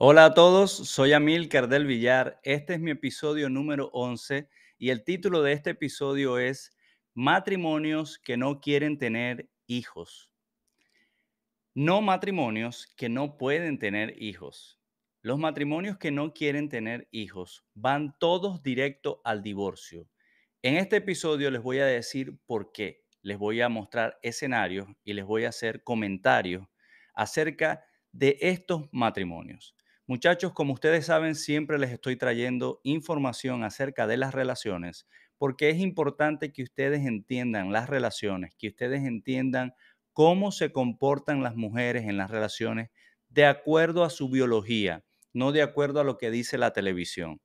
Hola a todos, soy Amil Cardel Villar. Este es mi episodio número 11 y el título de este episodio es Matrimonios que no quieren tener hijos. No matrimonios que no pueden tener hijos. Los matrimonios que no quieren tener hijos van todos directo al divorcio. En este episodio les voy a decir por qué. Les voy a mostrar escenarios y les voy a hacer comentarios acerca de estos matrimonios. Muchachos, como ustedes saben, siempre les estoy trayendo información acerca de las relaciones, porque es importante que ustedes entiendan las relaciones, que ustedes entiendan cómo se comportan las mujeres en las relaciones de acuerdo a su biología, no de acuerdo a lo que dice la televisión.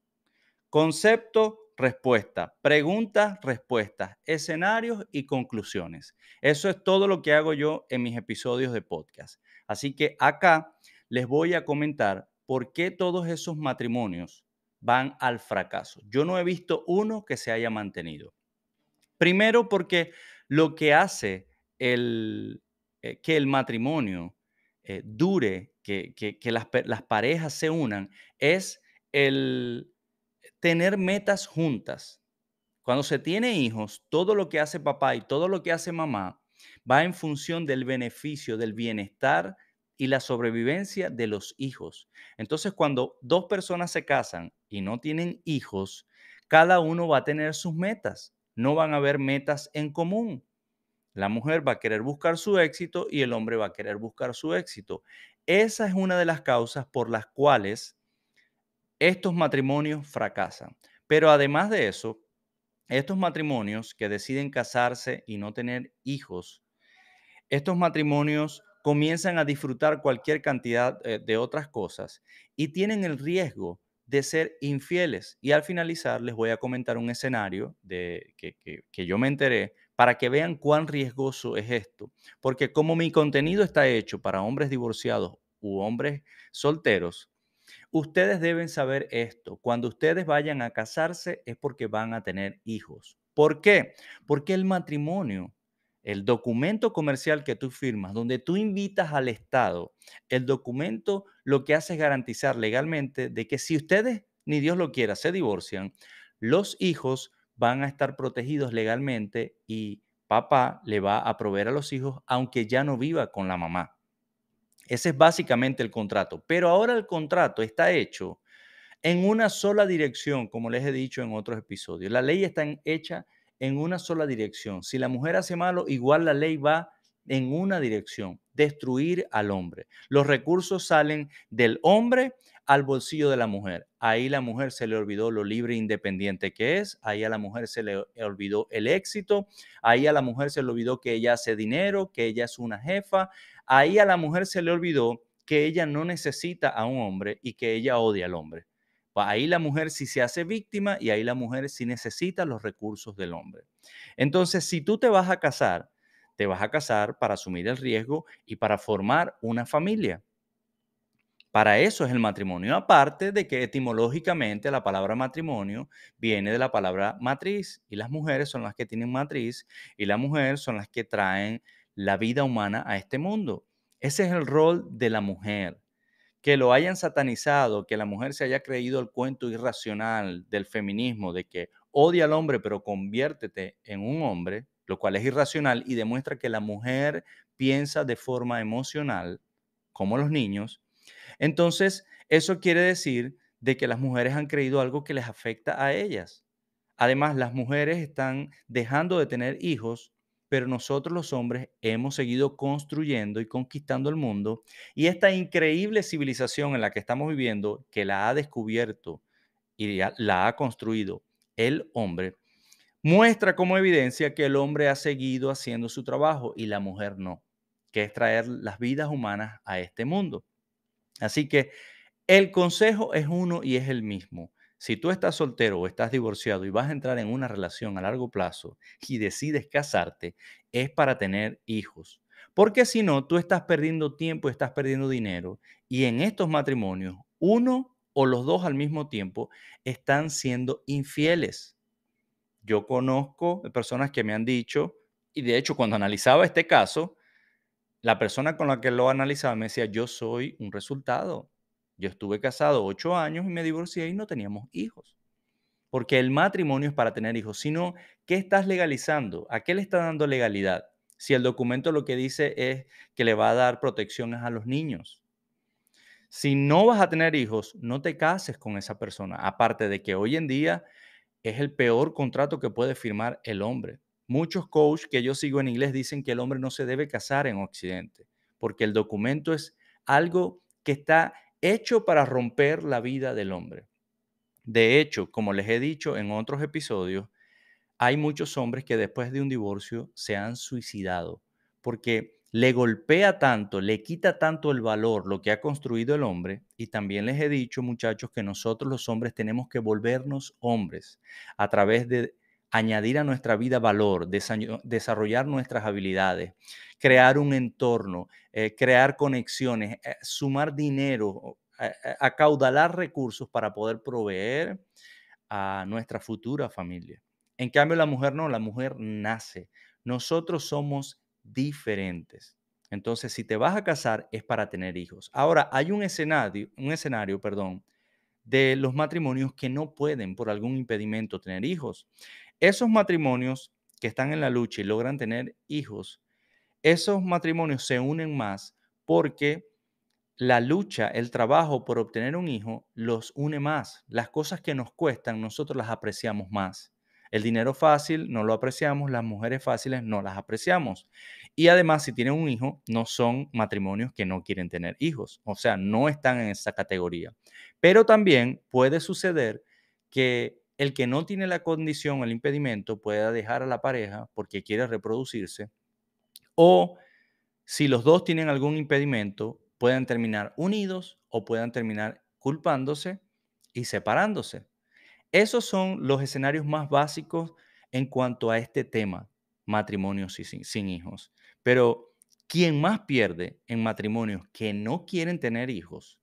Concepto, respuesta, preguntas, respuestas, escenarios y conclusiones. Eso es todo lo que hago yo en mis episodios de podcast. Así que acá les voy a comentar ¿por qué todos esos matrimonios van al fracaso? Yo no he visto uno que se haya mantenido. Primero porque lo que hace eh, que el matrimonio eh, dure, que, las parejas se unan, es el tener metas juntas. Cuando se tiene hijos, todo lo que hace papá y todo lo que hace mamá va en función del beneficio, del bienestar y la sobrevivencia de los hijos. Entonces, cuando dos personas se casan y no tienen hijos, cada uno va a tener sus metas. No van a haber metas en común. La mujer va a querer buscar su éxito y el hombre va a querer buscar su éxito. Esa es una de las causas por las cuales estos matrimonios fracasan. Pero además de eso, estos matrimonios que deciden casarse y no tener hijos, estos matrimonios comienzan a disfrutar cualquier cantidad eh, de otras cosas y tienen el riesgo de ser infieles. Y al finalizar les voy a comentar un escenario de, que, que yo me enteré para que vean cuán riesgoso es esto. Porque como mi contenido está hecho para hombres divorciados u hombres solteros, ustedes deben saber esto. Cuando ustedes vayan a casarse es porque van a tener hijos. ¿Por qué? Porque el matrimonio el documento comercial que tú firmas, donde tú invitas al Estado, el documento lo que hace es garantizar legalmente de que si ustedes, ni Dios lo quiera, se divorcian, los hijos van a estar protegidos legalmente y papá le va a proveer a los hijos aunque ya no viva con la mamá. Ese es básicamente el contrato. Pero ahora el contrato está hecho en una sola dirección, como les he dicho en otros episodios. La ley está hecha en una sola dirección. Si la mujer hace malo, igual la ley va en una dirección, destruir al hombre. Los recursos salen del hombre al bolsillo de la mujer. Ahí la mujer se le olvidó lo libre e independiente que es, ahí a la mujer se le olvidó el éxito, ahí a la mujer se le olvidó que ella hace dinero, que ella es una jefa, ahí a la mujer se le olvidó que ella no necesita a un hombre y que ella odia al hombre ahí la mujer sí se hace víctima y ahí la mujer sí necesita los recursos del hombre. Entonces, si tú te vas a casar, te vas a casar para asumir el riesgo y para formar una familia. Para eso es el matrimonio, aparte de que etimológicamente la palabra matrimonio viene de la palabra matriz y las mujeres son las que tienen matriz y las mujeres son las que traen la vida humana a este mundo. Ese es el rol de la mujer que lo hayan satanizado, que la mujer se haya creído el cuento irracional del feminismo, de que odia al hombre pero conviértete en un hombre, lo cual es irracional y demuestra que la mujer piensa de forma emocional, como los niños, entonces eso quiere decir de que las mujeres han creído algo que les afecta a ellas. Además, las mujeres están dejando de tener hijos pero nosotros los hombres hemos seguido construyendo y conquistando el mundo y esta increíble civilización en la que estamos viviendo, que la ha descubierto y la ha construido el hombre, muestra como evidencia que el hombre ha seguido haciendo su trabajo y la mujer no, que es traer las vidas humanas a este mundo. Así que el consejo es uno y es el mismo. Si tú estás soltero o estás divorciado y vas a entrar en una relación a largo plazo y decides casarte, es para tener hijos. Porque si no, tú estás perdiendo tiempo, estás perdiendo dinero y en estos matrimonios, uno o los dos al mismo tiempo están siendo infieles. Yo conozco personas que me han dicho, y de hecho cuando analizaba este caso, la persona con la que lo analizaba me decía, yo soy un resultado. Yo estuve casado ocho años y me divorcié y no teníamos hijos. Porque el matrimonio es para tener hijos, sino ¿qué estás legalizando? ¿A qué le está dando legalidad? Si el documento lo que dice es que le va a dar protecciones a los niños. Si no vas a tener hijos, no te cases con esa persona. Aparte de que hoy en día es el peor contrato que puede firmar el hombre. Muchos coaches que yo sigo en inglés dicen que el hombre no se debe casar en Occidente, porque el documento es algo que está hecho para romper la vida del hombre. De hecho, como les he dicho en otros episodios, hay muchos hombres que después de un divorcio se han suicidado porque le golpea tanto, le quita tanto el valor lo que ha construido el hombre. Y también les he dicho, muchachos, que nosotros los hombres tenemos que volvernos hombres a través de añadir a nuestra vida valor, desarrollar nuestras habilidades, crear un entorno, eh, crear conexiones, eh, sumar dinero, eh, acaudalar recursos para poder proveer a nuestra futura familia. En cambio, la mujer no, la mujer nace. Nosotros somos diferentes. Entonces, si te vas a casar es para tener hijos. Ahora, hay un escenario, un escenario, perdón, de los matrimonios que no pueden por algún impedimento tener hijos. Esos matrimonios que están en la lucha y logran tener hijos, esos matrimonios se unen más porque la lucha, el trabajo por obtener un hijo los une más. Las cosas que nos cuestan, nosotros las apreciamos más. El dinero fácil no lo apreciamos, las mujeres fáciles no las apreciamos. Y además, si tienen un hijo, no son matrimonios que no quieren tener hijos, o sea, no están en esa categoría. Pero también puede suceder que el que no tiene la condición, el impedimento, pueda dejar a la pareja porque quiere reproducirse, o si los dos tienen algún impedimento, puedan terminar unidos o puedan terminar culpándose y separándose. Esos son los escenarios más básicos en cuanto a este tema, matrimonios sin, sin hijos. Pero quien más pierde en matrimonios que no quieren tener hijos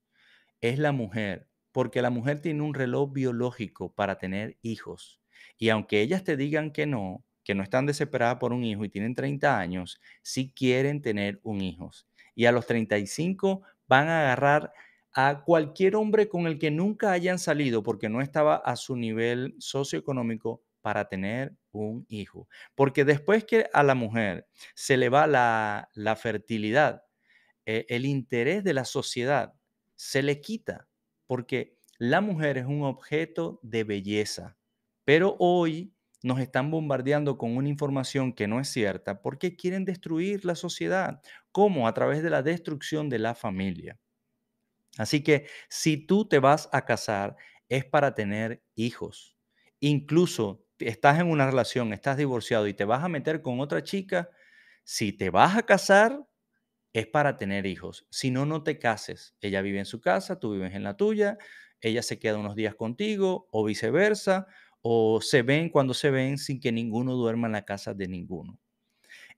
es la mujer porque la mujer tiene un reloj biológico para tener hijos. Y aunque ellas te digan que no, que no están desesperadas por un hijo y tienen 30 años, sí quieren tener un hijo. Y a los 35 van a agarrar a cualquier hombre con el que nunca hayan salido porque no estaba a su nivel socioeconómico para tener un hijo. Porque después que a la mujer se le va la, fertilidad, eh, el interés de la sociedad se le quita porque la mujer es un objeto de belleza, pero hoy nos están bombardeando con una información que no es cierta porque quieren destruir la sociedad. ¿Cómo? A través de la destrucción de la familia. Así que si tú te vas a casar es para tener hijos. Incluso estás en una relación, estás divorciado y te vas a meter con otra chica, si te vas a casar, es para tener hijos. Si no, no te cases. Ella vive en su casa, tú vives en la tuya, ella se queda unos días contigo o viceversa, o se ven cuando se ven sin que ninguno duerma en la casa de ninguno.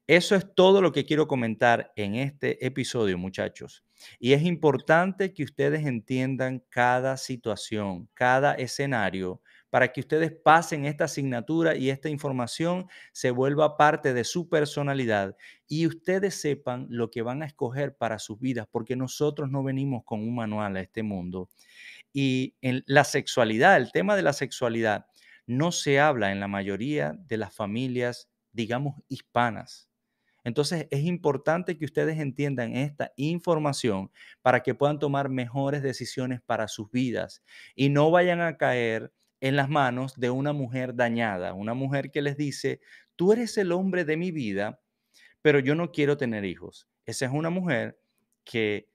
Eso es todo lo que quiero comentar en este episodio, muchachos. Y es importante que ustedes entiendan cada situación, cada escenario para que ustedes pasen esta asignatura y esta información se vuelva parte de su personalidad y ustedes sepan lo que van a escoger para sus vidas, porque nosotros no venimos con un manual a este mundo. Y en la sexualidad, el tema de la sexualidad, no se habla en la mayoría de las familias, digamos, hispanas. Entonces es importante que ustedes entiendan esta información para que puedan tomar mejores decisiones para sus vidas y no vayan a caer en las manos de una mujer dañada, una mujer que les dice, tú eres el hombre de mi vida, pero yo no quiero tener hijos. Esa es una mujer que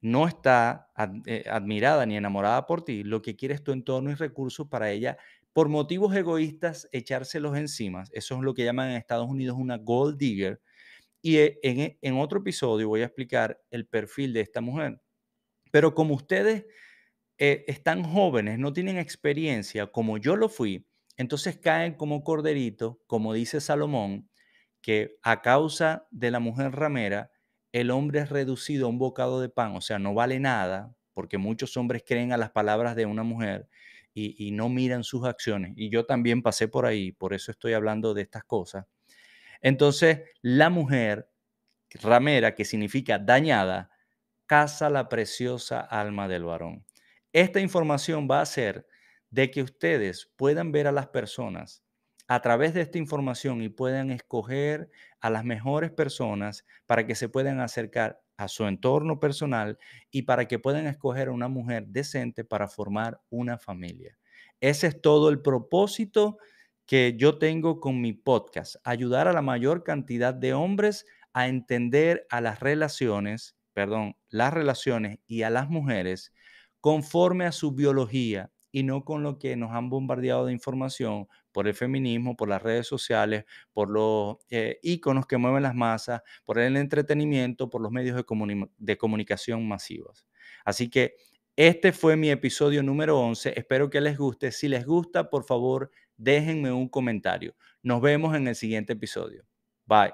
no está eh, admirada ni enamorada por ti, lo que quiere es tu entorno y recursos para ella, por motivos egoístas, echárselos encima. Eso es lo que llaman en Estados Unidos una gold digger. Y eh, en, eh, en otro episodio voy a explicar el perfil de esta mujer. Pero como ustedes eh, están jóvenes, no tienen experiencia como yo lo fui, entonces caen como corderito, como dice Salomón, que a causa de la mujer ramera, el hombre es reducido a un bocado de pan, o sea, no vale nada, porque muchos hombres creen a las palabras de una mujer y, y no miran sus acciones. Y yo también pasé por ahí, por eso estoy hablando de estas cosas. Entonces, la mujer ramera, que significa dañada, caza la preciosa alma del varón. Esta información va a ser de que ustedes puedan ver a las personas a través de esta información y puedan escoger a las mejores personas para que se puedan acercar a su entorno personal y para que puedan escoger a una mujer decente para formar una familia. Ese es todo el propósito que yo tengo con mi podcast, ayudar a la mayor cantidad de hombres a entender a las relaciones, perdón, las relaciones y a las mujeres conforme a su biología y no con lo que nos han bombardeado de información por el feminismo, por las redes sociales, por los iconos eh, íconos que mueven las masas, por el entretenimiento, por los medios de, de comunicación masivos. Así que este fue mi episodio número 11. Espero que les guste. Si les gusta, por favor, déjenme un comentario. Nos vemos en el siguiente episodio. Bye.